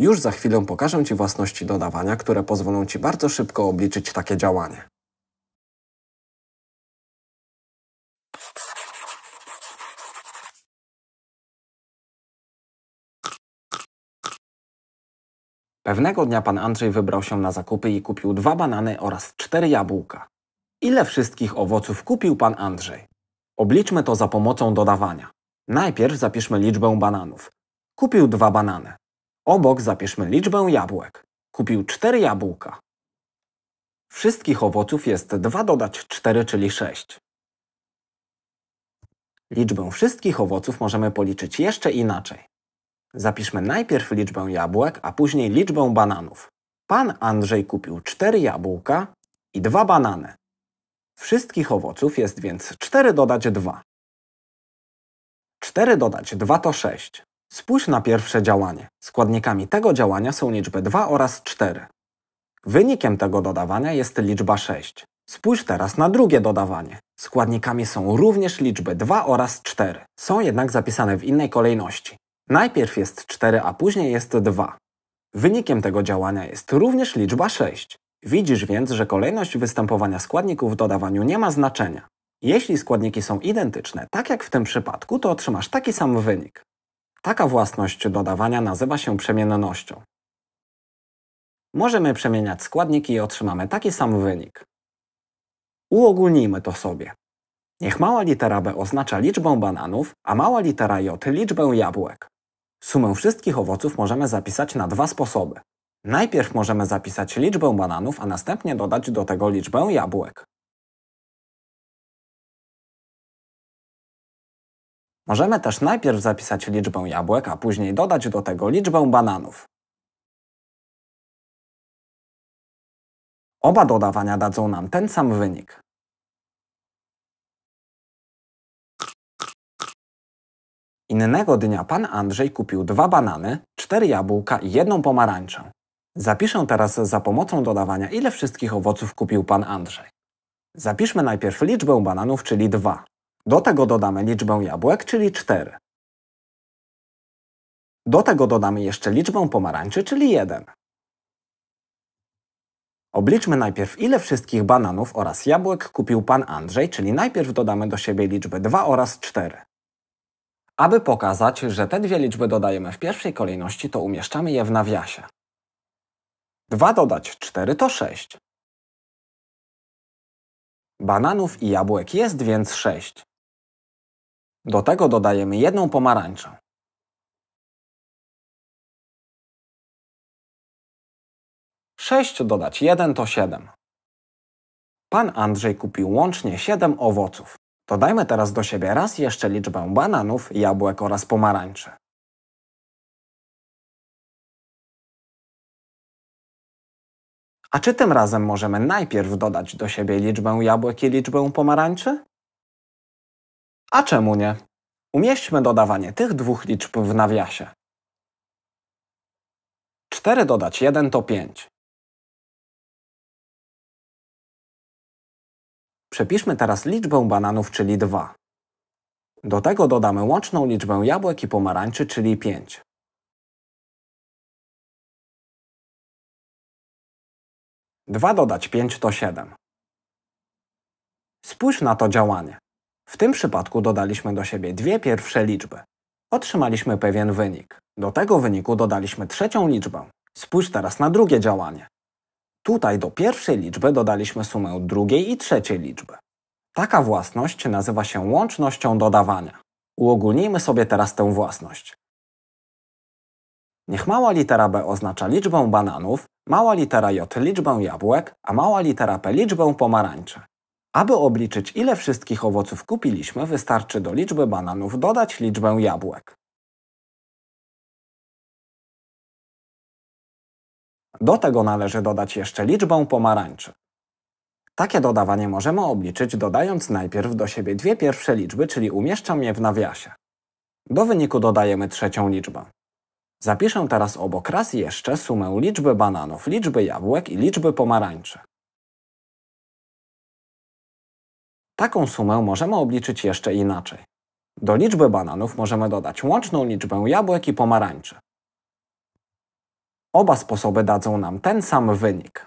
Już za chwilę pokażę Ci własności dodawania, które pozwolą Ci bardzo szybko obliczyć takie działanie. Pewnego dnia pan Andrzej wybrał się na zakupy i kupił dwa banany oraz cztery jabłka. Ile wszystkich owoców kupił pan Andrzej? Obliczmy to za pomocą dodawania. Najpierw zapiszmy liczbę bananów. Kupił dwa banany. Obok zapiszmy liczbę jabłek. Kupił 4 jabłka. Wszystkich owoców jest 2 dodać 4, czyli 6. Liczbę wszystkich owoców możemy policzyć jeszcze inaczej. Zapiszmy najpierw liczbę jabłek, a później liczbę bananów. Pan Andrzej kupił 4 jabłka i 2 banany. Wszystkich owoców jest więc 4 dodać 2. 4 dodać 2 to 6. Spójrz na pierwsze działanie. Składnikami tego działania są liczby 2 oraz 4. Wynikiem tego dodawania jest liczba 6. Spójrz teraz na drugie dodawanie. Składnikami są również liczby 2 oraz 4. Są jednak zapisane w innej kolejności. Najpierw jest 4, a później jest 2. Wynikiem tego działania jest również liczba 6. Widzisz więc, że kolejność występowania składników w dodawaniu nie ma znaczenia. Jeśli składniki są identyczne, tak jak w tym przypadku, to otrzymasz taki sam wynik. Taka własność dodawania nazywa się przemiennością. Możemy przemieniać składniki i otrzymamy taki sam wynik. Uogólnijmy to sobie. Niech mała litera B oznacza liczbę bananów, a mała litera J liczbę jabłek. Sumę wszystkich owoców możemy zapisać na dwa sposoby. Najpierw możemy zapisać liczbę bananów, a następnie dodać do tego liczbę jabłek. Możemy też najpierw zapisać liczbę jabłek, a później dodać do tego liczbę bananów. Oba dodawania dadzą nam ten sam wynik. Innego dnia pan Andrzej kupił dwa banany, cztery jabłka i jedną pomarańczę. Zapiszę teraz za pomocą dodawania, ile wszystkich owoców kupił pan Andrzej. Zapiszmy najpierw liczbę bananów, czyli dwa. Do tego dodamy liczbę jabłek, czyli 4. Do tego dodamy jeszcze liczbę pomarańczy, czyli 1. Obliczmy najpierw, ile wszystkich bananów oraz jabłek kupił pan Andrzej, czyli najpierw dodamy do siebie liczby 2 oraz 4. Aby pokazać, że te dwie liczby dodajemy w pierwszej kolejności, to umieszczamy je w nawiasie. 2 dodać 4 to 6. Bananów i jabłek jest więc 6. Do tego dodajemy jedną pomarańczę. Sześć dodać jeden to siedem. Pan Andrzej kupił łącznie siedem owoców. Dodajmy teraz do siebie raz jeszcze liczbę bananów, jabłek oraz pomarańczy. A czy tym razem możemy najpierw dodać do siebie liczbę jabłek i liczbę pomarańczy? A czemu nie? Umieśćmy dodawanie tych dwóch liczb w nawiasie. 4 dodać 1 to 5. Przepiszmy teraz liczbę bananów, czyli 2. Do tego dodamy łączną liczbę jabłek i pomarańczy, czyli 5. Dwa dodać 5 to 7. Spójrz na to działanie. W tym przypadku dodaliśmy do siebie dwie pierwsze liczby. Otrzymaliśmy pewien wynik. Do tego wyniku dodaliśmy trzecią liczbę. Spójrz teraz na drugie działanie. Tutaj do pierwszej liczby dodaliśmy sumę drugiej i trzeciej liczby. Taka własność nazywa się łącznością dodawania. Uogólnijmy sobie teraz tę własność. Niech mała litera B oznacza liczbę bananów, mała litera J liczbę jabłek, a mała litera P liczbę pomarańczy. Aby obliczyć, ile wszystkich owoców kupiliśmy, wystarczy do liczby bananów dodać liczbę jabłek. Do tego należy dodać jeszcze liczbę pomarańczy. Takie dodawanie możemy obliczyć dodając najpierw do siebie dwie pierwsze liczby, czyli umieszczam je w nawiasie. Do wyniku dodajemy trzecią liczbę. Zapiszę teraz obok raz jeszcze sumę liczby bananów, liczby jabłek i liczby pomarańczy. Taką sumę możemy obliczyć jeszcze inaczej. Do liczby bananów możemy dodać łączną liczbę jabłek i pomarańczy. Oba sposoby dadzą nam ten sam wynik.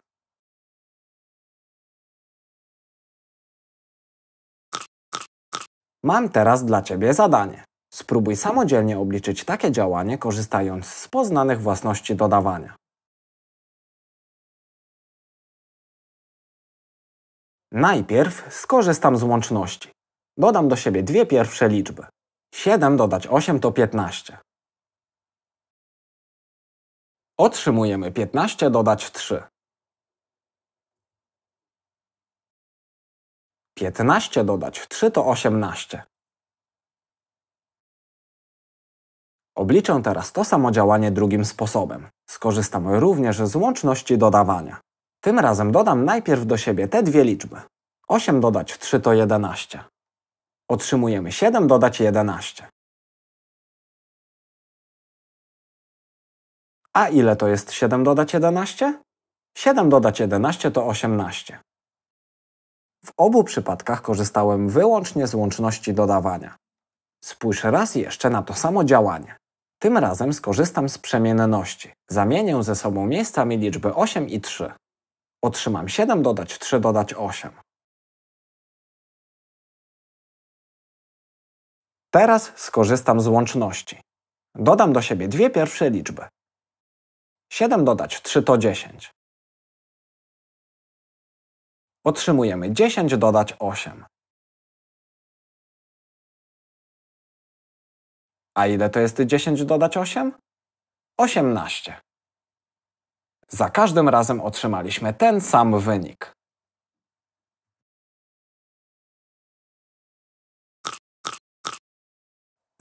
Mam teraz dla Ciebie zadanie. Spróbuj samodzielnie obliczyć takie działanie, korzystając z poznanych własności dodawania. Najpierw skorzystam z łączności. Dodam do siebie dwie pierwsze liczby. 7 dodać 8 to 15. Otrzymujemy 15 dodać 3. 15 dodać 3 to 18. Obliczę teraz to samo działanie drugim sposobem. Skorzystam również z łączności dodawania. Tym razem dodam najpierw do siebie te dwie liczby. 8 dodać 3 to 11. Otrzymujemy 7 dodać 11. A ile to jest 7 dodać 11? 7 dodać 11 to 18. W obu przypadkach korzystałem wyłącznie z łączności dodawania. Spójrz raz jeszcze na to samo działanie. Tym razem skorzystam z przemienności. Zamienię ze sobą miejscami liczby 8 i 3. Otrzymam 7 dodać 3 dodać 8. Teraz skorzystam z łączności. Dodam do siebie dwie pierwsze liczby. 7 dodać 3 to 10. Otrzymujemy 10 dodać 8. A ile to jest 10 dodać 8? 18. Za każdym razem otrzymaliśmy ten sam wynik.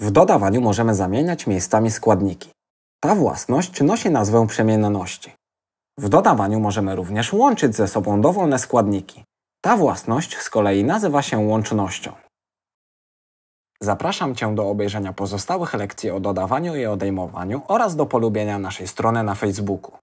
W dodawaniu możemy zamieniać miejscami składniki. Ta własność nosi nazwę przemienności. W dodawaniu możemy również łączyć ze sobą dowolne składniki. Ta własność z kolei nazywa się łącznością. Zapraszam Cię do obejrzenia pozostałych lekcji o dodawaniu i odejmowaniu oraz do polubienia naszej strony na Facebooku.